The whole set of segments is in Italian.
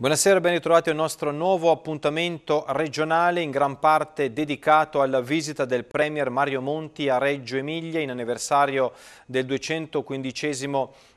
Buonasera, ben ritrovati al nostro nuovo appuntamento regionale in gran parte dedicato alla visita del Premier Mario Monti a Reggio Emilia in anniversario del 215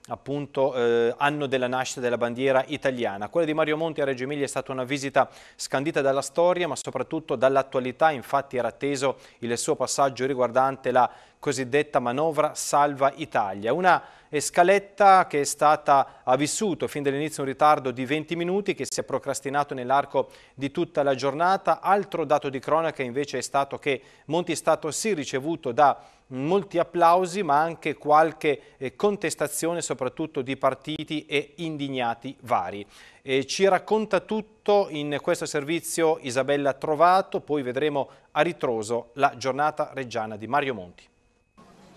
appunto, eh, anno della nascita della bandiera italiana. Quella di Mario Monti a Reggio Emilia è stata una visita scandita dalla storia ma soprattutto dall'attualità, infatti era atteso il suo passaggio riguardante la cosiddetta manovra Salva Italia, una e Scaletta che, è stata, ha vissuto fin dall'inizio un ritardo di 20 minuti che si è procrastinato nell'arco di tutta la giornata. Altro dato di cronaca invece è stato che Monti è Stato sì ricevuto da molti applausi ma anche qualche eh, contestazione soprattutto di partiti e indignati vari. E ci racconta tutto in questo servizio Isabella Trovato, poi vedremo a ritroso la giornata reggiana di Mario Monti.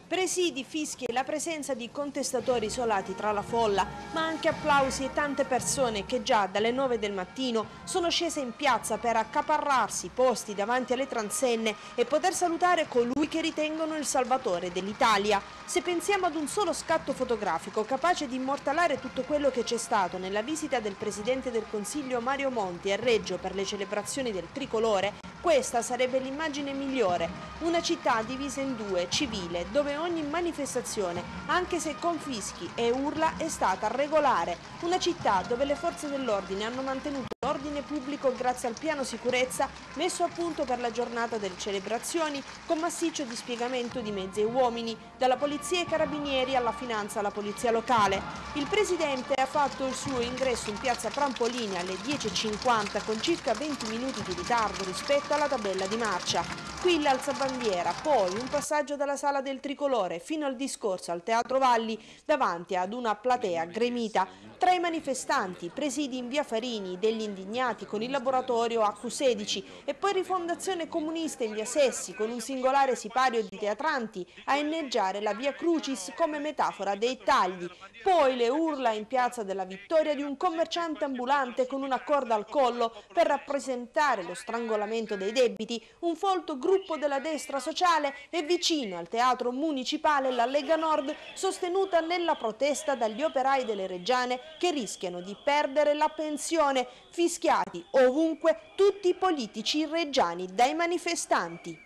Presidi, fischi e la presenza di contestatori isolati tra la folla, ma anche applausi e tante persone che già dalle 9 del mattino sono scese in piazza per accaparrarsi posti davanti alle transenne e poter salutare colui che ritengono il salvatore dell'Italia. Se pensiamo ad un solo scatto fotografico capace di immortalare tutto quello che c'è stato nella visita del Presidente del Consiglio Mario Monti a Reggio per le celebrazioni del tricolore, questa sarebbe l'immagine migliore, una città divisa in due, civile, dove ogni manifestazione, anche se con fischi e urla, è stata regolare, una città dove le forze dell'ordine hanno mantenuto l'ordine pubblico grazie al piano sicurezza messo a punto per la giornata delle celebrazioni con massiccio dispiegamento di mezzi e uomini, dalla polizia e carabinieri alla finanza alla polizia locale. Il presidente ha fatto il suo ingresso in piazza Prampolini alle 10.50 con circa 20 minuti di ritardo rispetto a alla tabella di marcia. Qui l'alzabandiera, poi un passaggio dalla sala del tricolore fino al discorso al Teatro Valli davanti ad una platea gremita. Tra i manifestanti, presidi in via Farini, degli indignati con il laboratorio aq 16 e poi rifondazione comunista in via Sessi con un singolare sipario di teatranti a inneggiare la via Crucis come metafora dei tagli. Poi le urla in piazza della vittoria di un commerciante ambulante con una corda al collo per rappresentare lo strangolamento dei dei debiti, un folto gruppo della destra sociale e vicino al teatro municipale la Lega Nord, sostenuta nella protesta dagli operai delle Reggiane che rischiano di perdere la pensione, fischiati ovunque tutti i politici reggiani dai manifestanti.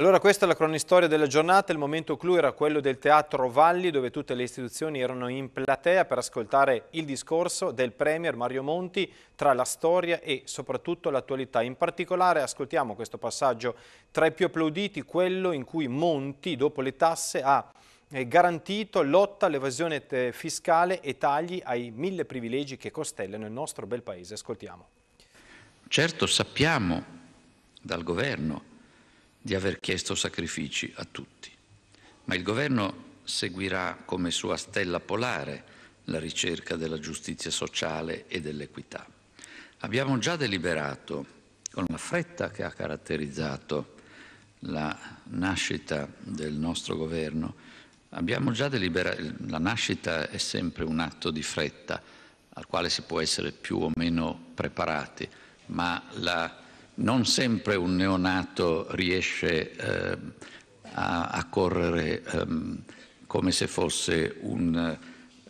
Allora questa è la cronistoria della giornata, il momento clou era quello del Teatro Valli dove tutte le istituzioni erano in platea per ascoltare il discorso del Premier Mario Monti tra la storia e soprattutto l'attualità. In particolare ascoltiamo questo passaggio tra i più applauditi, quello in cui Monti dopo le tasse ha eh, garantito lotta all'evasione eh, fiscale e tagli ai mille privilegi che costellano il nostro bel paese. Ascoltiamo. Certo sappiamo dal governo di aver chiesto sacrifici a tutti. Ma il governo seguirà come sua stella polare la ricerca della giustizia sociale e dell'equità. Abbiamo già deliberato, con la fretta che ha caratterizzato la nascita del nostro governo, abbiamo già deliberato, la nascita è sempre un atto di fretta al quale si può essere più o meno preparati, ma la non sempre un neonato riesce eh, a, a, correre ehm, come se fosse un,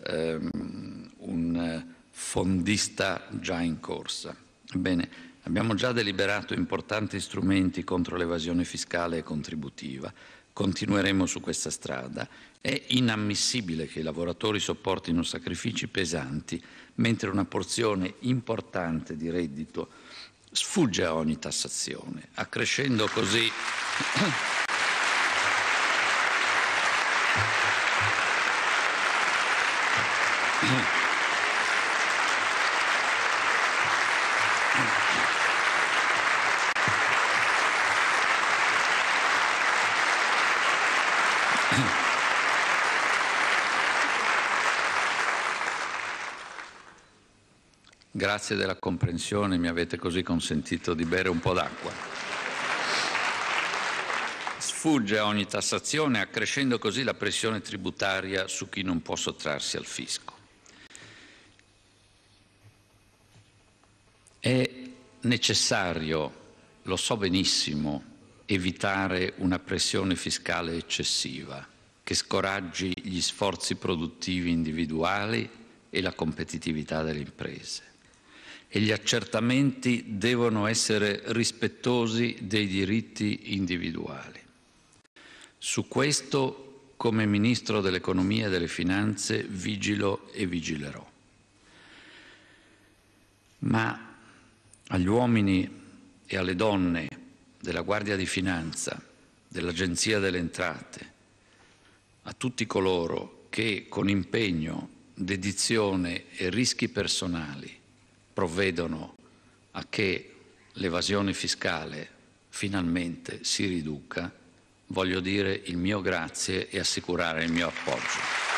ehm, un, fondista già in corsa. Bene, abbiamo già deliberato importanti strumenti contro l'evasione fiscale e contributiva. Continueremo su questa strada. È inammissibile che i lavoratori sopportino sacrifici pesanti mentre una porzione importante di reddito sfugge a ogni tassazione, accrescendo così... Grazie della comprensione, mi avete così consentito di bere un po' d'acqua. Sfugge a ogni tassazione, accrescendo così la pressione tributaria su chi non può sottrarsi al fisco. È necessario, lo so benissimo, evitare una pressione fiscale eccessiva che scoraggi gli sforzi produttivi individuali e la competitività delle imprese e gli accertamenti devono essere rispettosi dei diritti individuali. Su questo, come Ministro dell'Economia e delle Finanze, vigilo e vigilerò. Ma agli uomini e alle donne della Guardia di Finanza, dell'Agenzia delle Entrate, a tutti coloro che con impegno, dedizione e rischi personali provvedono a che l'evasione fiscale finalmente si riduca, voglio dire il mio grazie e assicurare il mio appoggio.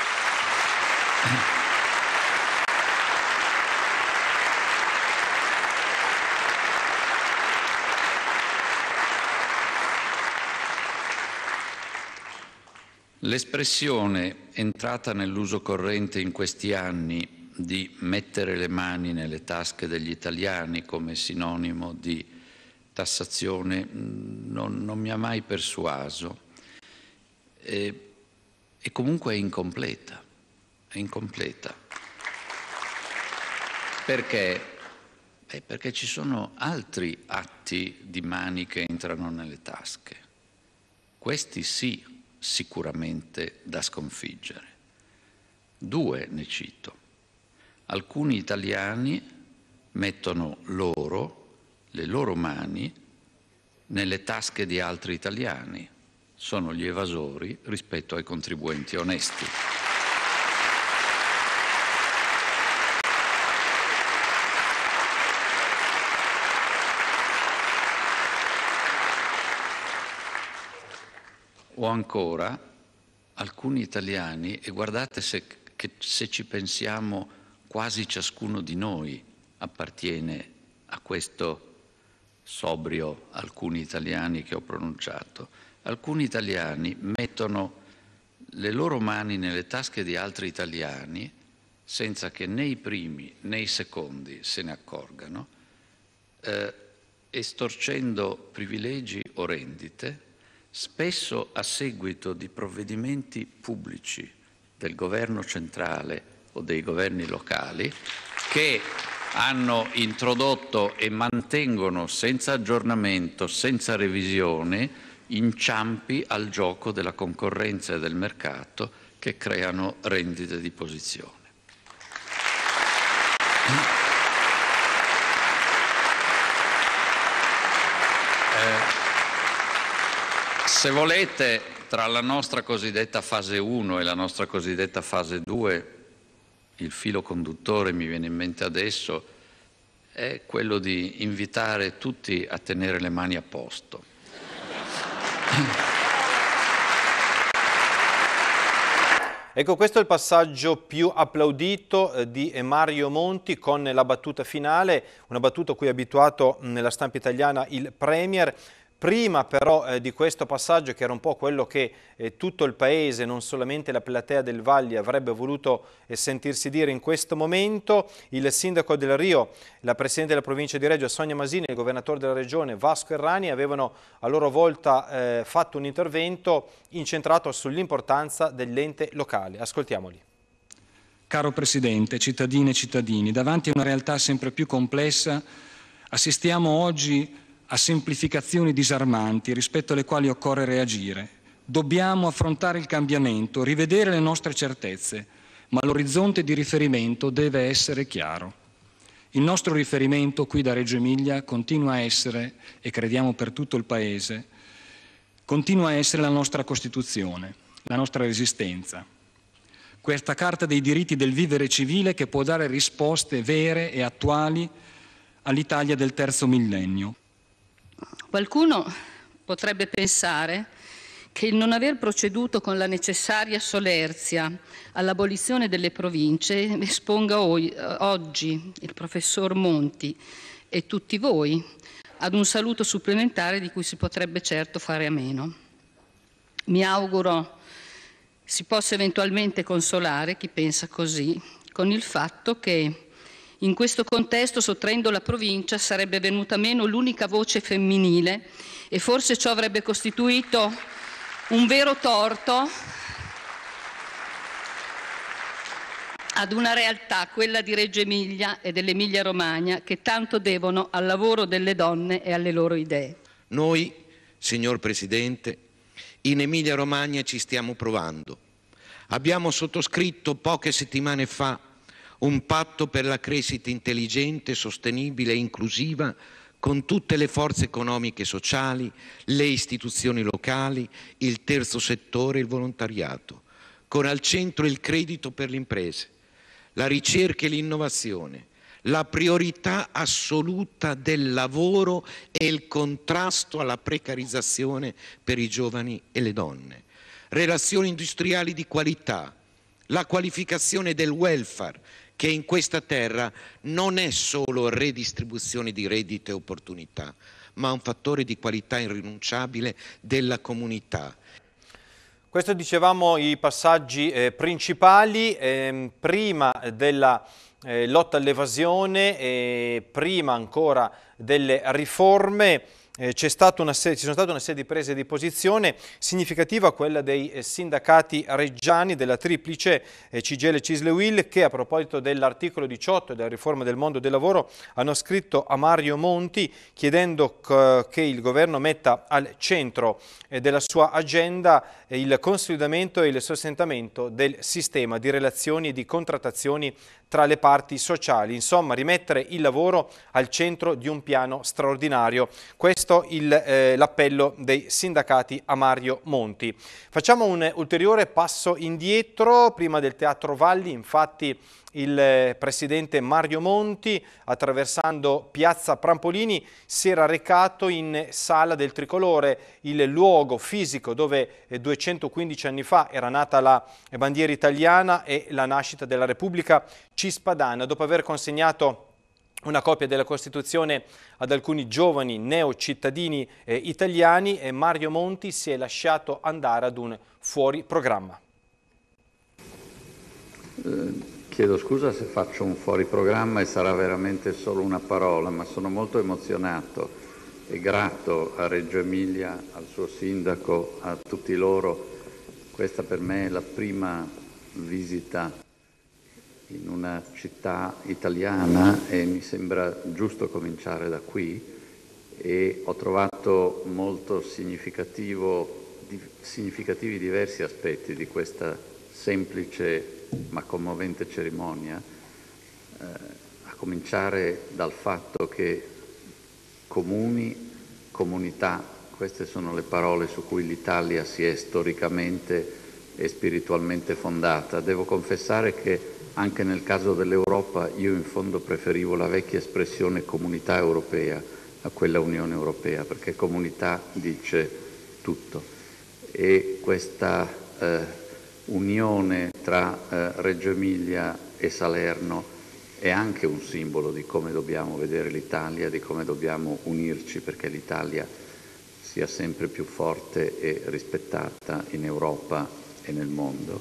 L'espressione entrata nell'uso corrente in questi anni di mettere le mani nelle tasche degli italiani come sinonimo di tassazione mm, non, non mi ha mai persuaso e, e comunque è incompleta, è incompleta. Perché? Beh, perché ci sono altri atti di mani che entrano nelle tasche. Questi sì, sicuramente da sconfiggere. Due ne cito alcuni italiani mettono loro, le loro mani, nelle tasche di altri italiani. Sono gli evasori rispetto ai contribuenti onesti. O ancora, alcuni italiani, e guardate se, che, se ci pensiamo quasi ciascuno di noi appartiene a questo sobrio alcuni italiani che ho pronunciato. Alcuni italiani mettono le loro mani nelle tasche di altri italiani senza che né i primi né i secondi se ne accorgano, eh, estorcendo privilegi o rendite, spesso a seguito di provvedimenti pubblici del governo centrale o dei governi locali che hanno introdotto e mantengono senza aggiornamento, senza revisione, inciampi al gioco della concorrenza e del mercato che creano rendite di posizione. Eh, se volete, tra la nostra cosiddetta fase 1 e la nostra cosiddetta fase 2 il filo conduttore, mi viene in mente adesso, è quello di invitare tutti a tenere le mani a posto. Ecco, questo è il passaggio più applaudito eh, di Mario Monti con la battuta finale, una battuta a cui è abituato nella stampa italiana il Premier. Prima però eh, di questo passaggio, che era un po' quello che eh, tutto il Paese, non solamente la platea del Valli, avrebbe voluto eh, sentirsi dire in questo momento, il sindaco del Rio, la Presidente della provincia di Reggio, Sonia Masini, il governatore della Regione, Vasco Errani, avevano a loro volta eh, fatto un intervento incentrato sull'importanza dell'ente locale. Ascoltiamoli. Caro Presidente, cittadine e cittadini, davanti a una realtà sempre più complessa, assistiamo oggi a semplificazioni disarmanti rispetto alle quali occorre reagire. Dobbiamo affrontare il cambiamento, rivedere le nostre certezze, ma l'orizzonte di riferimento deve essere chiaro. Il nostro riferimento qui da Reggio Emilia continua a essere, e crediamo per tutto il Paese, continua a essere la nostra Costituzione, la nostra resistenza. Questa Carta dei diritti del vivere civile che può dare risposte vere e attuali all'Italia del terzo millennio. Qualcuno potrebbe pensare che il non aver proceduto con la necessaria solerzia all'abolizione delle province esponga oggi il professor Monti e tutti voi ad un saluto supplementare di cui si potrebbe certo fare a meno. Mi auguro si possa eventualmente consolare chi pensa così con il fatto che in questo contesto, sottraendo la provincia, sarebbe venuta meno l'unica voce femminile e forse ciò avrebbe costituito un vero torto ad una realtà, quella di Reggio Emilia e dell'Emilia Romagna, che tanto devono al lavoro delle donne e alle loro idee. Noi, signor Presidente, in Emilia Romagna ci stiamo provando. Abbiamo sottoscritto poche settimane fa un patto per la crescita intelligente, sostenibile e inclusiva con tutte le forze economiche e sociali, le istituzioni locali, il terzo settore e il volontariato, con al centro il credito per le imprese, la ricerca e l'innovazione, la priorità assoluta del lavoro e il contrasto alla precarizzazione per i giovani e le donne, relazioni industriali di qualità, la qualificazione del welfare che in questa terra non è solo redistribuzione di reddito e opportunità, ma un fattore di qualità irrinunciabile della comunità. Questo dicevamo i passaggi eh, principali, eh, prima della eh, lotta all'evasione, prima ancora delle riforme, eh, serie, ci sono state una serie di prese di posizione significativa, quella dei eh, sindacati reggiani della triplice eh, Cigele Cislewil, che a proposito dell'articolo 18 della riforma del mondo del lavoro hanno scritto a Mario Monti chiedendo che il governo metta al centro eh, della sua agenda eh, il consolidamento e il sostentamento del sistema di relazioni e di contrattazioni tra le parti sociali. Insomma, rimettere il lavoro al centro di un piano straordinario. Questo è eh, l'appello dei sindacati a Mario Monti. Facciamo un ulteriore passo indietro, prima del Teatro Valli, infatti il eh, presidente Mario Monti, attraversando piazza Prampolini, si era recato in Sala del Tricolore, il luogo fisico dove 215 eh, anni fa era nata la bandiera italiana e la nascita della Repubblica Cispadana. Dopo aver consegnato una copia della Costituzione ad alcuni giovani neocittadini eh, italiani, eh, Mario Monti si è lasciato andare ad un fuori programma. Eh Chiedo scusa se faccio un fuori programma e sarà veramente solo una parola, ma sono molto emozionato e grato a Reggio Emilia, al suo sindaco, a tutti loro. Questa per me è la prima visita in una città italiana e mi sembra giusto cominciare da qui e ho trovato molto significativi diversi aspetti di questa semplice ma commovente cerimonia, eh, a cominciare dal fatto che comuni, comunità, queste sono le parole su cui l'Italia si è storicamente e spiritualmente fondata. Devo confessare che anche nel caso dell'Europa io in fondo preferivo la vecchia espressione comunità europea a quella Unione Europea, perché comunità dice tutto. E questa eh, unione tra eh, Reggio Emilia e Salerno è anche un simbolo di come dobbiamo vedere l'Italia, di come dobbiamo unirci perché l'Italia sia sempre più forte e rispettata in Europa e nel mondo.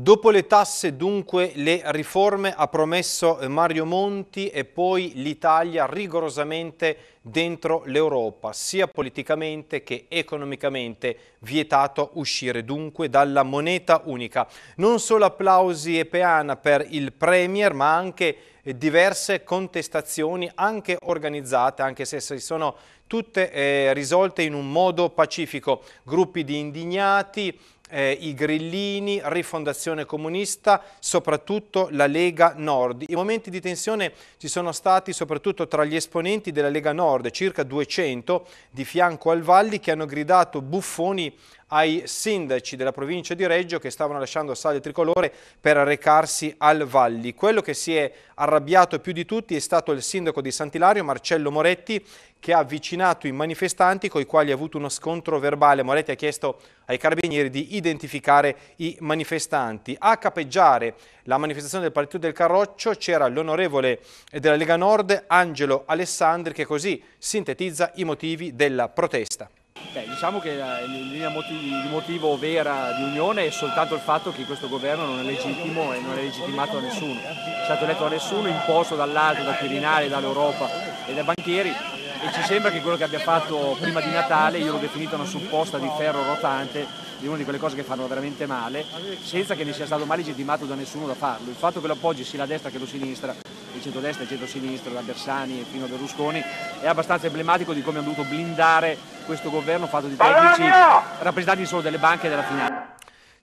Dopo le tasse dunque le riforme ha promesso Mario Monti e poi l'Italia rigorosamente dentro l'Europa, sia politicamente che economicamente vietato uscire dunque dalla moneta unica. Non solo applausi e peana per il Premier ma anche diverse contestazioni anche organizzate anche se si sono tutte eh, risolte in un modo pacifico, gruppi di indignati, eh, i grillini, rifondazione comunista, soprattutto la Lega Nord. I momenti di tensione ci sono stati soprattutto tra gli esponenti della Lega Nord, circa 200 di fianco al Valli, che hanno gridato buffoni ai sindaci della provincia di Reggio che stavano lasciando Sale Tricolore per recarsi al Valli. Quello che si è arrabbiato più di tutti è stato il sindaco di Sant'Ilario, Marcello Moretti, che ha avvicinato i manifestanti con i quali ha avuto uno scontro verbale. Moretti ha chiesto ai carabinieri di identificare i manifestanti. A capeggiare la manifestazione del partito del Carroccio c'era l'onorevole della Lega Nord Angelo Alessandri che così sintetizza i motivi della protesta. Beh, diciamo che la eh, linea di motivo vera di unione è soltanto il fatto che questo governo non è legittimo e non è legittimato da nessuno. È stato eletto da nessuno, imposto dall'alto, dal Quirinale, dall'Europa e dai banchieri e ci sembra che quello che abbia fatto prima di Natale, io l'ho definito una supposta di ferro rotante, di una di quelle cose che fanno veramente male, senza che ne sia stato mai legittimato da nessuno da farlo. Il fatto che lo appoggi sia la destra che la sinistra di centrodestra e centrosinistra, da Bersani fino a Berlusconi, è abbastanza emblematico di come hanno dovuto blindare questo governo fatto di tecnici rappresentanti solo delle banche e della finanza.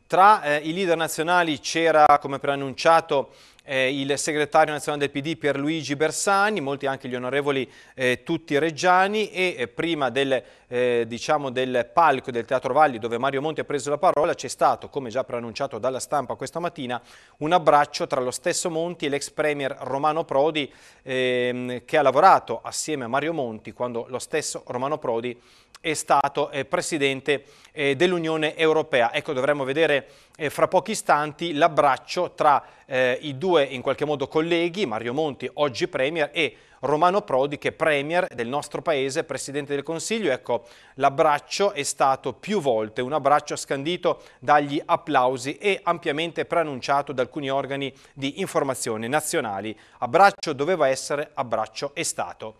Tra eh, i leader nazionali c'era, come preannunciato, eh, il segretario nazionale del PD Pierluigi Bersani, molti anche gli onorevoli eh, tutti reggiani e eh, prima del, eh, diciamo del, palco del Teatro Valli dove Mario Monti ha preso la parola c'è stato, come già preannunciato dalla stampa questa mattina, un abbraccio tra lo stesso Monti e l'ex premier Romano Prodi ehm, che ha lavorato assieme a Mario Monti quando lo stesso Romano Prodi è stato eh, presidente eh, dell'Unione Europea. Ecco, dovremmo vedere eh, fra pochi istanti l'abbraccio tra i due in qualche modo colleghi, Mario Monti, oggi Premier, e Romano Prodi che è Premier del nostro Paese, Presidente del Consiglio. Ecco, l'abbraccio è stato più volte, un abbraccio scandito dagli applausi e ampiamente preannunciato da alcuni organi di informazione nazionali. Abbraccio doveva essere, abbraccio è stato.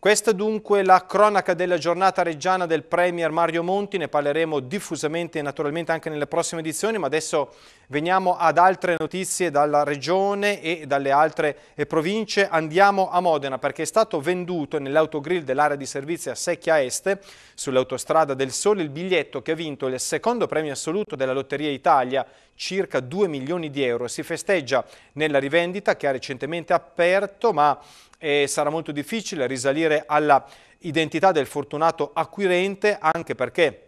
Questa dunque la cronaca della giornata reggiana del Premier Mario Monti, ne parleremo diffusamente e naturalmente anche nelle prossime edizioni, ma adesso veniamo ad altre notizie dalla regione e dalle altre eh, province. Andiamo a Modena perché è stato venduto nell'autogrill dell'area di servizio a Secchia Est, sull'autostrada del Sole, il biglietto che ha vinto il secondo premio assoluto della Lotteria Italia, circa 2 milioni di euro. Si festeggia nella rivendita che ha recentemente aperto, ma e sarà molto difficile risalire alla identità del fortunato acquirente anche perché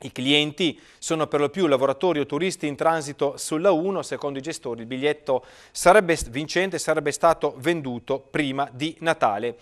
i clienti sono per lo più lavoratori o turisti in transito sulla 1, secondo i gestori il biglietto sarebbe vincente sarebbe stato venduto prima di Natale.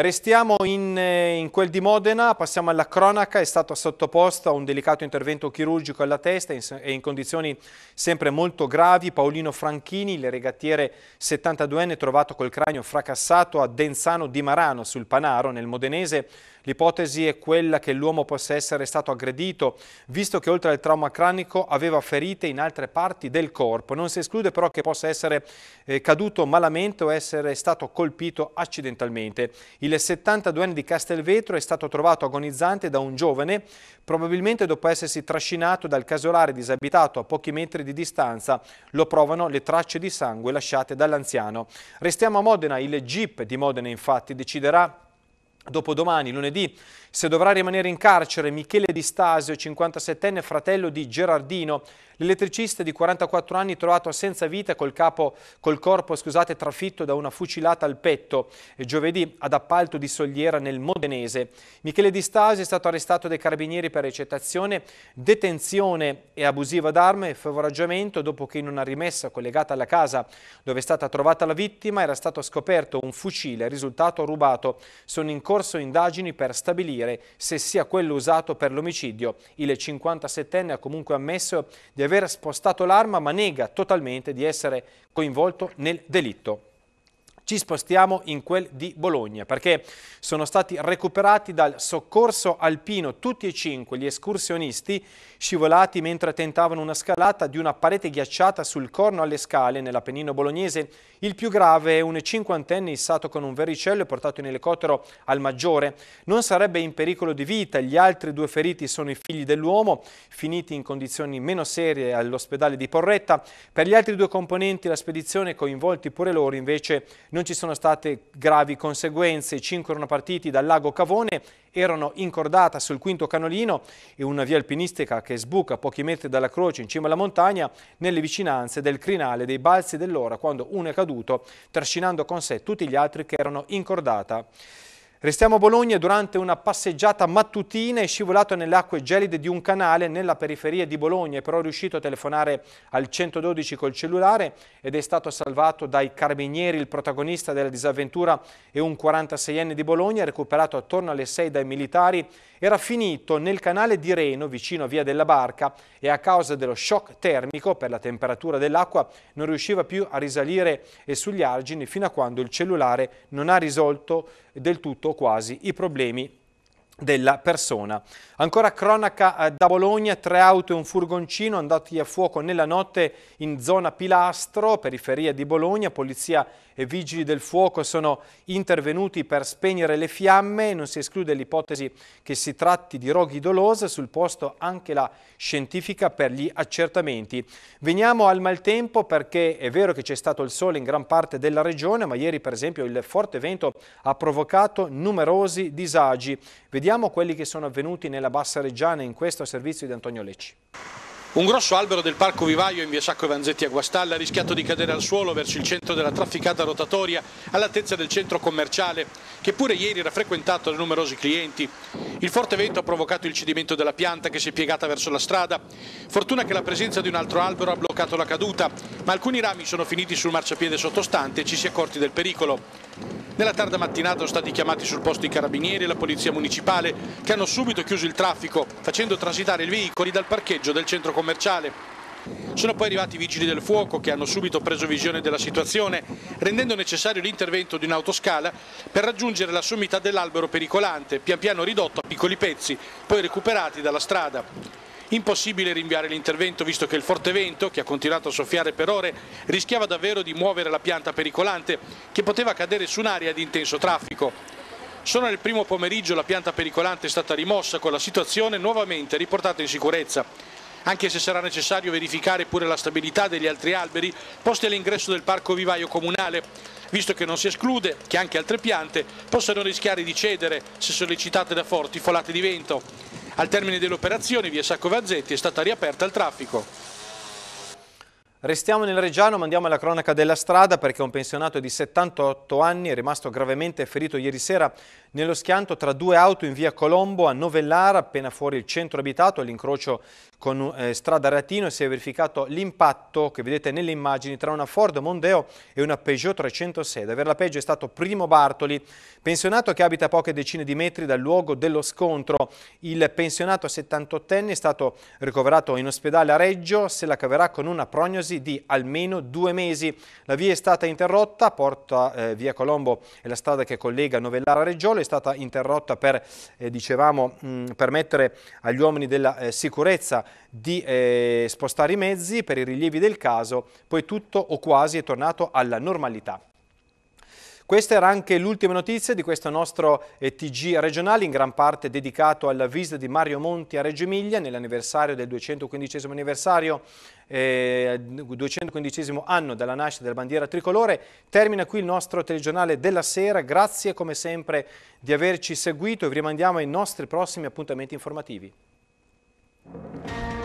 Restiamo in, eh, in, quel di Modena, passiamo alla cronaca, è stato sottoposto a un delicato intervento chirurgico alla testa e in, in condizioni sempre molto gravi. Paolino Franchini, il regattiere 72enne, trovato col cranio fracassato a Denzano di Marano sul Panaro nel Modenese, L'ipotesi è quella che l'uomo possa essere stato aggredito, visto che oltre al trauma cranico aveva ferite in altre parti del corpo. Non si esclude però che possa essere eh, caduto malamente o essere stato colpito accidentalmente. Il 72enne di Castelvetro è stato trovato agonizzante da un giovane, probabilmente dopo essersi trascinato dal casolare disabitato a pochi metri di distanza. Lo provano le tracce di sangue lasciate dall'anziano. Restiamo a Modena, il GIP di Modena infatti deciderà Dopodomani, lunedì, se dovrà rimanere in carcere Michele Di Stasio, 57enne fratello di Gerardino, L'elettricista di 44 anni trovato senza vita col, capo, col corpo scusate, trafitto da una fucilata al petto eh, giovedì ad appalto di Sogliera nel Modenese. Michele Di Stasi è stato arrestato dai carabinieri per recettazione, detenzione e abusiva d'arme e favoraggiamento dopo che in una rimessa collegata alla casa dove è stata trovata la vittima era stato scoperto un fucile risultato rubato. Sono in corso indagini per stabilire se sia quello usato per l'omicidio. Il 57enne ha comunque ammesso di aver aver spostato l'arma, ma nega totalmente di essere coinvolto nel delitto. Ci spostiamo in quel di Bologna perché sono stati recuperati dal soccorso alpino tutti e cinque gli escursionisti scivolati mentre tentavano una scalata di una parete ghiacciata sul corno alle scale nell'Apennino bolognese. Il più grave è un cinquantenne issato con un verricello e portato in elicottero al maggiore. Non sarebbe in pericolo di vita, gli altri due feriti sono i figli dell'uomo, finiti in condizioni meno serie all'ospedale di Porretta. Per gli altri due componenti della spedizione, coinvolti pure loro, invece non ci sono state gravi conseguenze. I cinque erano partiti dal lago Cavone erano incordata sul quinto canolino e una via alpinistica che sbuca pochi metri dalla croce in cima alla montagna nelle vicinanze del crinale dei balzi dell'ora quando uno è caduto trascinando con sé tutti gli altri che erano incordata. Restiamo a Bologna durante una passeggiata mattutina è scivolato nelle acque gelide di un canale nella periferia di Bologna, è però riuscito a telefonare al 112 col cellulare ed è stato salvato dai carabinieri. Il protagonista della disavventura è un 46enne di Bologna, recuperato attorno alle 6 dai militari, era finito nel canale di Reno vicino a Via della Barca e a causa dello shock termico per la temperatura dell'acqua non riusciva più a risalire sugli argini fino a quando il cellulare non ha risolto del tutto quasi i problemi della persona. Ancora cronaca eh, da Bologna, tre auto e un furgoncino andati a fuoco nella notte in zona Pilastro, periferia di Bologna, polizia e vigili del fuoco sono intervenuti per spegnere le fiamme, non si esclude l'ipotesi che si tratti di roghi dolose, sul posto anche la scientifica per gli accertamenti. Veniamo al maltempo perché è vero che c'è stato il sole in gran parte della regione, ma ieri per esempio il forte vento ha provocato numerosi disagi. Vediamo Vediamo quelli che sono avvenuti nella Bassa Reggiana in questo servizio di Antonio Lecci. Un grosso albero del parco vivaio in via Sacco e Vanzetti a Guastalla ha rischiato di cadere al suolo verso il centro della trafficata rotatoria all'altezza del centro commerciale, che pure ieri era frequentato da numerosi clienti. Il forte vento ha provocato il cedimento della pianta che si è piegata verso la strada. Fortuna che la presenza di un altro albero ha bloccato la caduta, ma alcuni rami sono finiti sul marciapiede sottostante e ci si è accorti del pericolo. Nella tarda mattinata sono stati chiamati sul posto i carabinieri e la polizia municipale, che hanno subito chiuso il traffico, facendo transitare i veicoli dal parcheggio del centro commerciale commerciale. Sono poi arrivati i vigili del fuoco che hanno subito preso visione della situazione, rendendo necessario l'intervento di un'autoscala per raggiungere la sommità dell'albero pericolante, pian piano ridotto a piccoli pezzi, poi recuperati dalla strada. Impossibile rinviare l'intervento visto che il forte vento, che ha continuato a soffiare per ore, rischiava davvero di muovere la pianta pericolante che poteva cadere su un'area di intenso traffico. Solo nel primo pomeriggio la pianta pericolante è stata rimossa con la situazione nuovamente riportata in sicurezza anche se sarà necessario verificare pure la stabilità degli altri alberi posti all'ingresso del parco vivaio comunale, visto che non si esclude che anche altre piante possano rischiare di cedere se sollecitate da forti folate di vento. Al termine dell'operazione via Sacco Vazzetti è stata riaperta al traffico. Restiamo nel Reggiano, mandiamo la cronaca della strada perché un pensionato di 78 anni è rimasto gravemente ferito ieri sera nello schianto tra due auto in via Colombo a Novellara, appena fuori il centro abitato, all'incrocio con eh, strada Ratino si è verificato l'impatto che vedete nelle immagini tra una Ford Mondeo e una Peugeot 306. Ad aver la peggio è stato Primo Bartoli, pensionato che abita a poche decine di metri dal luogo dello scontro. Il pensionato 78enne è stato ricoverato in ospedale a Reggio, se la caverà con una prognosi parentesi di almeno due mesi. La via è stata interrotta, Porta eh, via Colombo e la strada che collega Novellara a Reggiolo, è stata interrotta per, eh, dicevamo, mh, permettere agli uomini della eh, sicurezza di eh, spostare i mezzi per i rilievi del caso, poi tutto o quasi è tornato alla normalità. Questa era anche l'ultima notizia di questo nostro TG regionale, in gran parte dedicato alla visita di Mario Monti a Reggio Emilia nell'anniversario del 215 anniversario eh, 215 anno della nascita della bandiera tricolore. Termina qui il nostro telegiornale della sera. Grazie come sempre di averci seguito e vi rimandiamo ai nostri prossimi appuntamenti informativi.